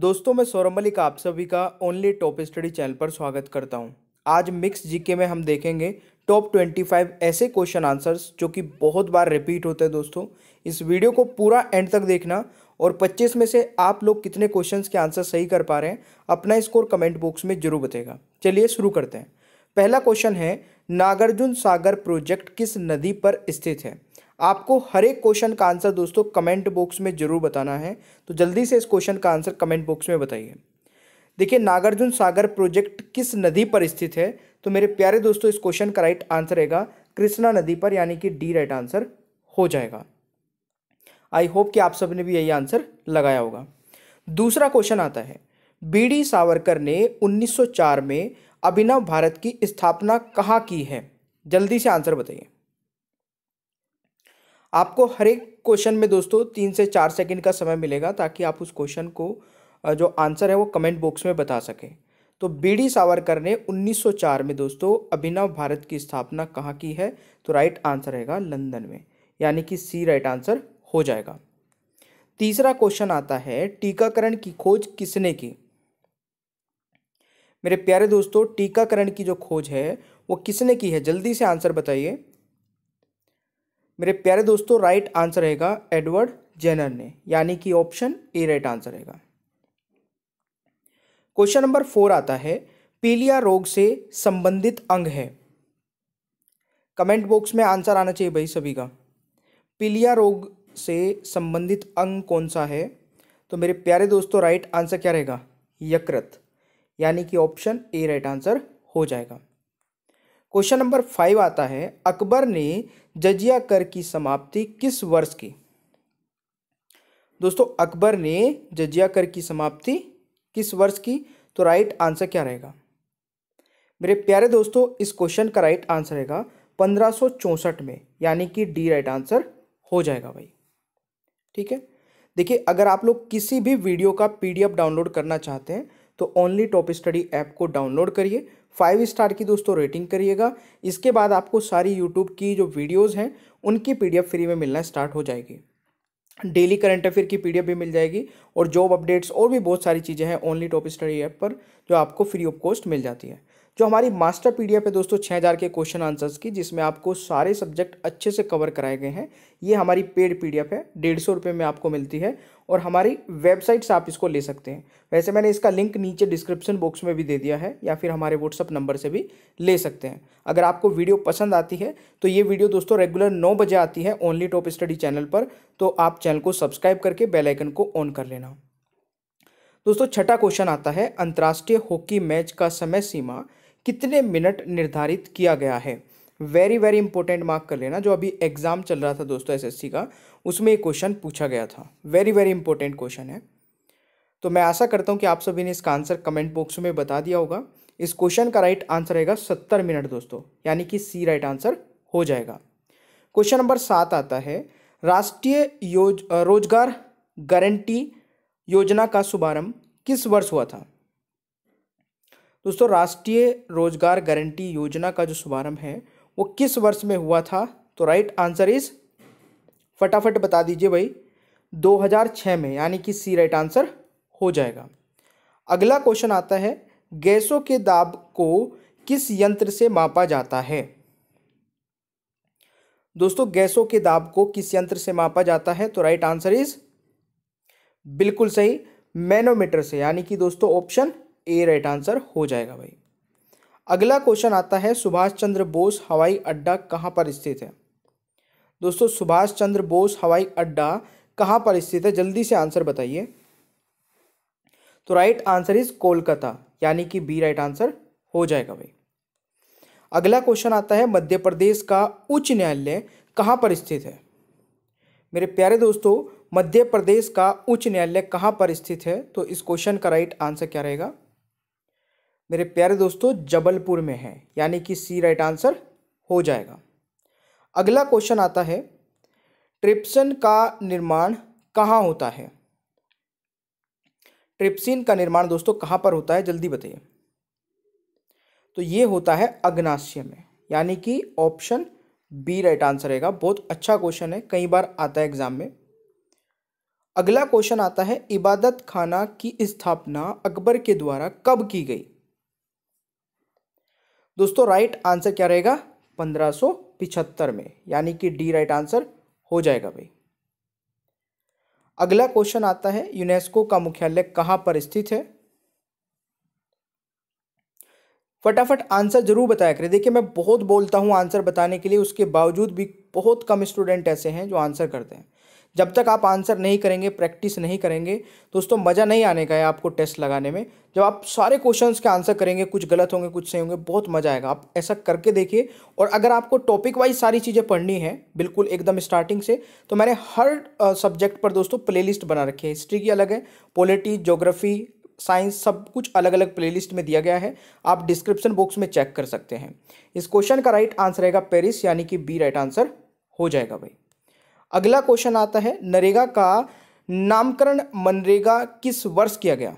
दोस्तों मैं सौरभ मलिक आप सभी का ओनली टॉप स्टडी चैनल पर स्वागत करता हूं। आज मिक्स जीके में हम देखेंगे टॉप ट्वेंटी फाइव ऐसे क्वेश्चन आंसर्स जो कि बहुत बार रिपीट होते हैं दोस्तों इस वीडियो को पूरा एंड तक देखना और पच्चीस में से आप लोग कितने क्वेश्चन के आंसर सही कर पा रहे हैं अपना स्कोर कमेंट बॉक्स में जरूर बताएगा चलिए शुरू करते हैं पहला क्वेश्चन है नागार्जुन सागर प्रोजेक्ट किस नदी पर स्थित है आपको हर एक क्वेश्चन का आंसर दोस्तों कमेंट बॉक्स में जरूर बताना है तो जल्दी से इस क्वेश्चन का आंसर कमेंट बॉक्स में बताइए देखिए नागार्जुन सागर प्रोजेक्ट किस नदी पर स्थित है तो मेरे प्यारे दोस्तों इस क्वेश्चन का राइट आंसर रहेगा कृष्णा नदी पर यानी कि डी राइट आंसर हो जाएगा आई होप कि आप सबने भी यही आंसर लगाया होगा दूसरा क्वेश्चन आता है बी डी सावरकर ने 1904 में अभिनव भारत की स्थापना कहाँ की है जल्दी से आंसर बताइए आपको हर एक क्वेश्चन में दोस्तों तीन से चार सेकंड का समय मिलेगा ताकि आप उस क्वेश्चन को जो आंसर है वो कमेंट बॉक्स में बता सकें तो बी डी सावरकर ने 1904 में दोस्तों अभिनव भारत की स्थापना कहाँ की है तो राइट आंसर रहेगा लंदन में यानी कि सी राइट आंसर हो जाएगा तीसरा क्वेश्चन आता है टीकाकरण की खोज किसने की मेरे प्यारे दोस्तों टीकाकरण की जो खोज है वो किसने की है जल्दी से आंसर बताइए मेरे प्यारे दोस्तों राइट आंसर रहेगा एडवर्ड जेनर ने यानी कि ऑप्शन ए राइट आंसर रहेगा क्वेश्चन नंबर फोर आता है पीलिया रोग से संबंधित अंग है कमेंट बॉक्स में आंसर आना चाहिए भाई सभी का पीलिया रोग से संबंधित अंग कौन सा है तो मेरे प्यारे दोस्तों राइट आंसर क्या रहेगा यकृत यानी कि ऑप्शन ए राइट आंसर हो जाएगा क्वेश्चन नंबर फाइव आता है अकबर ने जजिया कर की समाप्ति किस वर्ष की दोस्तों अकबर ने जजिया कर की समाप्ति किस वर्ष की तो राइट आंसर क्या रहेगा मेरे प्यारे दोस्तों इस क्वेश्चन का राइट आंसर रहेगा पंद्रह में यानी कि डी राइट आंसर हो जाएगा भाई ठीक है देखिए अगर आप लोग किसी भी वीडियो का पीडीएफ डाउनलोड करना चाहते हैं तो ओनली टॉप स्टडी ऐप को डाउनलोड करिए फाइव स्टार की दोस्तों रेटिंग करिएगा इसके बाद आपको सारी यूट्यूब की जो वीडियोज़ हैं उनकी पी फ्री में मिलना स्टार्ट हो जाएगी डेली करंट अफेयर की पीडीएफ भी मिल जाएगी और जॉब अपडेट्स और भी बहुत सारी चीज़ें हैं ओनली टॉप स्टडी ऐप पर जो आपको फ्री ऑफ कॉस्ट मिल जाती है जो हमारी मास्टर पीडीएफ है दोस्तों छः हज़ार के क्वेश्चन आंसर्स की जिसमें आपको सारे सब्जेक्ट अच्छे से कवर कराए गए हैं ये हमारी पेड पीडीएफ है डेढ़ सौ रुपये में आपको मिलती है और हमारी वेबसाइट से आप इसको ले सकते हैं वैसे मैंने इसका लिंक नीचे डिस्क्रिप्शन बॉक्स में भी दे दिया है या फिर हमारे व्हाट्सअप नंबर से भी ले सकते हैं अगर आपको वीडियो पसंद आती है तो ये वीडियो दोस्तों रेगुलर नौ बजे आती है ओनली टॉप स्टडी चैनल पर तो आप चैनल को सब्सक्राइब करके बेलाइकन को ऑन कर लेना दोस्तों छठा क्वेश्चन आता है अंतर्राष्ट्रीय हॉकी मैच का समय सीमा कितने मिनट निर्धारित किया गया है वेरी वेरी इंपॉर्टेंट मार्क कर लेना जो अभी एग्ज़ाम चल रहा था दोस्तों एसएससी का उसमें एक क्वेश्चन पूछा गया था वेरी वेरी इंपॉर्टेंट क्वेश्चन है तो मैं आशा करता हूँ कि आप सभी ने इसका आंसर कमेंट बॉक्स में बता दिया होगा इस क्वेश्चन का राइट आंसर रहेगा सत्तर मिनट दोस्तों यानी कि सी राइट आंसर हो जाएगा क्वेश्चन नंबर सात आता है राष्ट्रीय योज रोजगार गारंटी योजना का शुभारंभ किस वर्ष हुआ था दोस्तों राष्ट्रीय रोजगार गारंटी योजना का जो शुभारंभ है वो किस वर्ष में हुआ था तो राइट आंसर इज फटाफट बता दीजिए भाई 2006 में यानी कि सी राइट आंसर हो जाएगा अगला क्वेश्चन आता है गैसों के दाब को किस यंत्र से मापा जाता है दोस्तों गैसों के दाब को किस यंत्र से मापा जाता है तो राइट आंसर इज बिल्कुल सही मैनोमीटर से यानी कि दोस्तों ऑप्शन ए राइट आंसर हो जाएगा भाई अगला क्वेश्चन आता है सुभाष चंद्र बोस हवाई अड्डा कहाँ पर स्थित है दोस्तों सुभाष चंद्र बोस हवाई अड्डा कहाँ पर स्थित है जल्दी से आंसर बताइए तो राइट आंसर इज कोलकाता यानी कि बी राइट आंसर हो जाएगा भाई अगला क्वेश्चन आता है मध्य प्रदेश का उच्च न्यायालय कहाँ पर स्थित है मेरे प्यारे दोस्तों मध्य प्रदेश का उच्च न्यायालय कहाँ पर स्थित है तो इस क्वेश्चन का राइट आंसर क्या रहेगा मेरे प्यारे दोस्तों जबलपुर में है यानी कि सी राइट आंसर हो जाएगा अगला क्वेश्चन आता है ट्रिप्सन का निर्माण कहाँ होता है ट्रिप्सिन का निर्माण दोस्तों कहाँ पर होता है जल्दी बताइए तो ये होता है अग्नाशय में यानी कि ऑप्शन बी राइट आंसर रहेगा बहुत अच्छा क्वेश्चन है कई बार आता है एग्जाम में अगला क्वेश्चन आता है इबादत खाना की स्थापना अकबर के द्वारा कब की गई दोस्तों राइट आंसर क्या रहेगा पंद्रह में यानी कि डी राइट आंसर हो जाएगा भाई अगला क्वेश्चन आता है यूनेस्को का मुख्यालय कहां पर स्थित है फटाफट आंसर जरूर बताया करें देखिए मैं बहुत बोलता हूं आंसर बताने के लिए उसके बावजूद भी बहुत कम स्टूडेंट ऐसे हैं जो आंसर करते हैं जब तक आप आंसर नहीं करेंगे प्रैक्टिस नहीं करेंगे दोस्तों मज़ा नहीं आने का है आपको टेस्ट लगाने में जब आप सारे क्वेश्चंस के आंसर करेंगे कुछ गलत होंगे कुछ सही होंगे बहुत मज़ा आएगा आप ऐसा करके देखिए और अगर आपको टॉपिक वाइज सारी चीज़ें पढ़नी है बिल्कुल एकदम स्टार्टिंग से तो मैंने हर सब्जेक्ट पर दोस्तों प्ले बना रखी है हिस्ट्री की अलग है पॉलिटी जोग्राफी साइंस सब कुछ अलग अलग प्लेलिस्ट में दिया गया है आप डिस्क्रिप्शन बॉक्स में चेक कर सकते हैं इस क्वेश्चन का राइट आंसर रहेगा पेरिस यानी कि बी राइट आंसर हो जाएगा भाई अगला क्वेश्चन आता है नरेगा का नामकरण मनरेगा किस वर्ष किया गया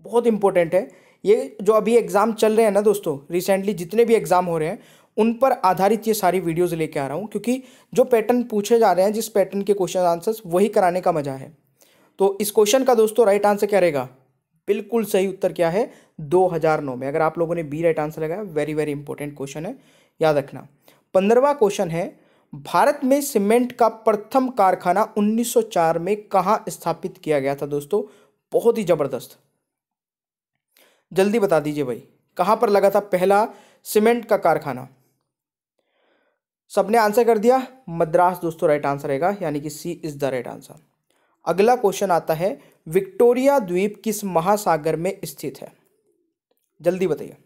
बहुत इंपॉर्टेंट है ये जो अभी एग्ज़ाम चल रहे हैं ना दोस्तों रिसेंटली जितने भी एग्ज़ाम हो रहे हैं उन पर आधारित ये सारी वीडियोस लेके आ रहा हूँ क्योंकि जो पैटर्न पूछे जा रहे हैं जिस पैटर्न के क्वेश्चन आंसर्स वही कराने का मजा है तो इस क्वेश्चन का दोस्तों राइट आंसर क्या रहेगा बिल्कुल सही उत्तर क्या है 2009 में अगर आप लोगों ने बी राइट आंसर लगाया वेरी वेरी इंपॉर्टेंट क्वेश्चन है याद रखना पंद्रवा क्वेश्चन है भारत में सीमेंट का प्रथम कारखाना 1904 में कहा स्थापित किया गया था दोस्तों बहुत ही ज़बरदस्त जल्दी बता दीजिए भाई कहां पर लगा था पहला सीमेंट का कारखाना सबने आंसर कर दिया मद्रास दोस्तों राइट आंसर रहेगा यानी कि C is the right answer अगला क्वेश्चन आता है विक्टोरिया द्वीप किस महासागर में स्थित है जल्दी बताइए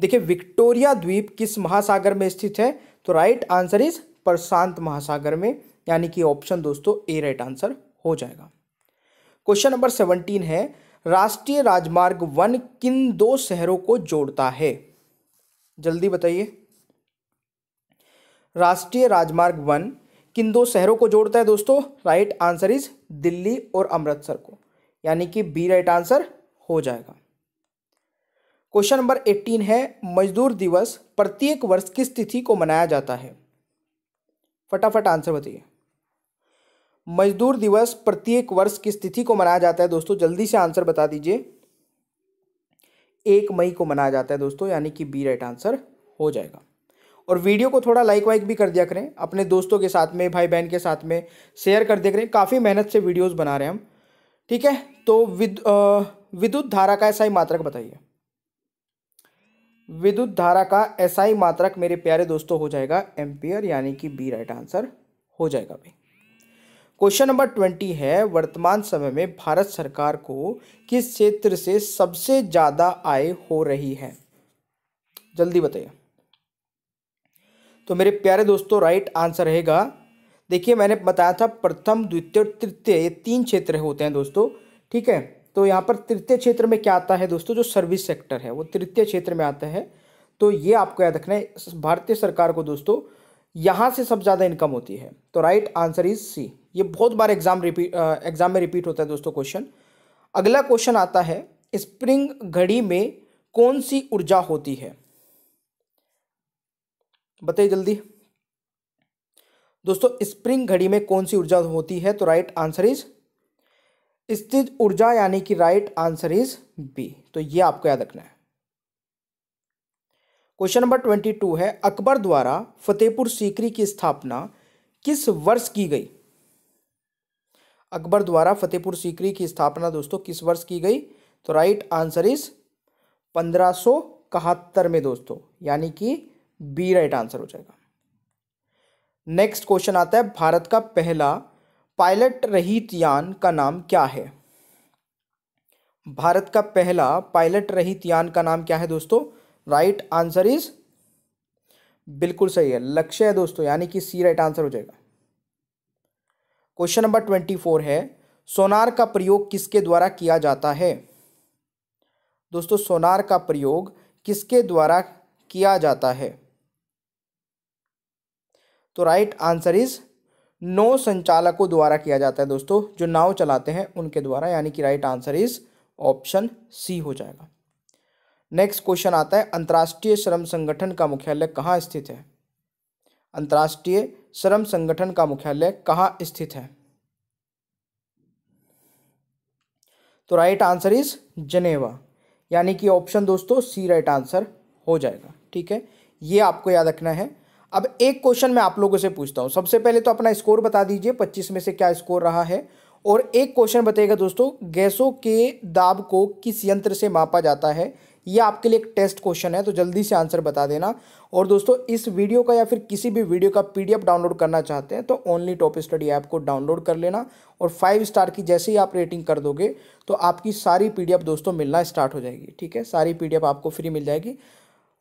देखिए विक्टोरिया द्वीप किस महासागर में स्थित है तो राइट आंसर इज प्रशांत महासागर में यानी कि ऑप्शन दोस्तों ए राइट आंसर हो जाएगा क्वेश्चन नंबर सेवनटीन है राष्ट्रीय राजमार्ग वन किन दो शहरों को जोड़ता है जल्दी बताइए राष्ट्रीय राजमार्ग वन किन दो शहरों को जोड़ता है दोस्तों राइट आंसर इज दिल्ली और अमृतसर को यानी कि बी राइट आंसर हो जाएगा क्वेश्चन नंबर एट्टीन है मजदूर दिवस प्रत्येक वर्ष किस तिथि को मनाया जाता है फटाफट आंसर बताइए मजदूर दिवस प्रत्येक वर्ष किस तिथि को मनाया जाता है दोस्तों जल्दी से आंसर बता दीजिए एक मई को मनाया जाता है दोस्तों यानी कि बी राइट आंसर हो जाएगा और वीडियो को थोड़ा लाइक वाइक भी कर दिया करें अपने दोस्तों के साथ में भाई बहन के साथ में शेयर कर दिया करें काफ़ी मेहनत से वीडियोस बना रहे हैं हम ठीक है तो विद विद्युत धारा का ऐसा ही मात्रक बताइए विद्युत धारा का एसआई मात्रक मेरे प्यारे दोस्तों हो जाएगा एम्पियर यानी कि बी राइट आंसर हो जाएगा भाई क्वेश्चन नंबर ट्वेंटी है वर्तमान समय में भारत सरकार को किस क्षेत्र से सबसे ज़्यादा आय हो रही है जल्दी बताइए तो मेरे प्यारे दोस्तों राइट आंसर रहेगा देखिए मैंने बताया था प्रथम द्वितीय तृतीय ये तीन क्षेत्र होते हैं दोस्तों ठीक है तो यहाँ पर तृतीय क्षेत्र में क्या आता है दोस्तों जो सर्विस सेक्टर है वो तृतीय क्षेत्र में आता है तो ये आपको याद रखना है भारतीय सरकार को दोस्तों यहाँ से सब ज़्यादा इनकम होती है तो राइट आंसर इज सी ये बहुत बार एग्जाम रिपीट एग्जाम में रिपीट होता है दोस्तों क्वेश्चन अगला क्वेश्चन आता है स्प्रिंग घड़ी में कौन सी ऊर्जा होती है बताइए जल्दी दोस्तों स्प्रिंग घड़ी में कौन सी ऊर्जा होती है तो राइट आंसर इज स्थित ऊर्जा यानी कि राइट आंसर इज बी तो ये आपको याद रखना है क्वेश्चन नंबर ट्वेंटी टू है अकबर द्वारा फतेहपुर सीकरी की स्थापना किस वर्ष की गई अकबर द्वारा फतेहपुर सीकरी की स्थापना दोस्तों किस वर्ष की गई तो राइट आंसर इज पंद्रह में दोस्तों यानी कि बी राइट आंसर हो जाएगा नेक्स्ट क्वेश्चन आता है भारत का पहला पायलट रहित यान का नाम क्या है भारत का पहला पायलट रहित यान का नाम क्या है दोस्तों राइट आंसर इज बिल्कुल सही है लक्ष्य है दोस्तों यानी कि सी राइट आंसर हो जाएगा क्वेश्चन नंबर ट्वेंटी फोर है सोनार का प्रयोग किसके द्वारा किया जाता है दोस्तों सोनार का प्रयोग किसके द्वारा किया जाता है तो राइट आंसर इज नौ संचालकों द्वारा किया जाता है दोस्तों जो नाव चलाते हैं उनके द्वारा यानी कि right answer is option C हो जाएगा नेक्स्ट क्वेश्चन आता है अंतर्राष्ट्रीय श्रम संगठन का मुख्यालय कहाँ स्थित है अंतर्राष्ट्रीय श्रम संगठन का मुख्यालय कहाँ स्थित है तो राइट आंसर इज जनेवा यानी कि ऑप्शन दोस्तों सी राइट आंसर हो जाएगा ठीक है ये आपको याद रखना है अब एक क्वेश्चन मैं आप लोगों से पूछता हूँ सबसे पहले तो अपना स्कोर बता दीजिए पच्चीस में से क्या स्कोर रहा है और एक क्वेश्चन बताइएगा दोस्तों गैसों के दाब को किस यंत्र से मापा जाता है ये आपके लिए एक टेस्ट क्वेश्चन है तो जल्दी से आंसर बता देना और दोस्तों इस वीडियो का या फिर किसी भी वीडियो का पीडीएफ डाउनलोड करना चाहते हैं तो ओनली टॉप स्टडी ऐप को डाउनलोड कर लेना और फाइव स्टार की जैसे ही आप रेटिंग कर दोगे तो आपकी सारी पीडीएफ दोस्तों मिलना स्टार्ट हो जाएगी ठीक है सारी पीडीएफ आपको फ्री मिल जाएगी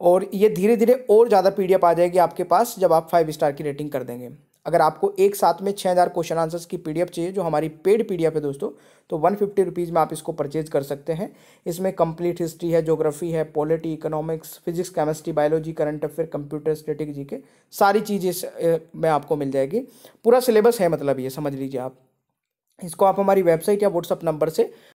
और ये धीरे धीरे और ज़्यादा पी आ जाएगी आपके पास जब आप फाइव स्टार की रेटिंग कर देंगे अगर आपको एक साथ में छः हज़ार क्वेश्चन आंसर्स की पीडीएफ चाहिए जो हमारी पेड पीडीएफ है दोस्तों तो वन फिफ्टी रुपीज़ में आप इसको परचेज कर सकते हैं इसमें कंप्लीट हिस्ट्री है जोग्राफी है polity economics physics chemistry biology current affair computer static G K सारी चीज़ें में आपको मिल जाएगी पूरा सिलेबस है मतलब ये समझ लीजिए आप इसको आप हमारी वेबसाइट या व्हाट्सअप नंबर से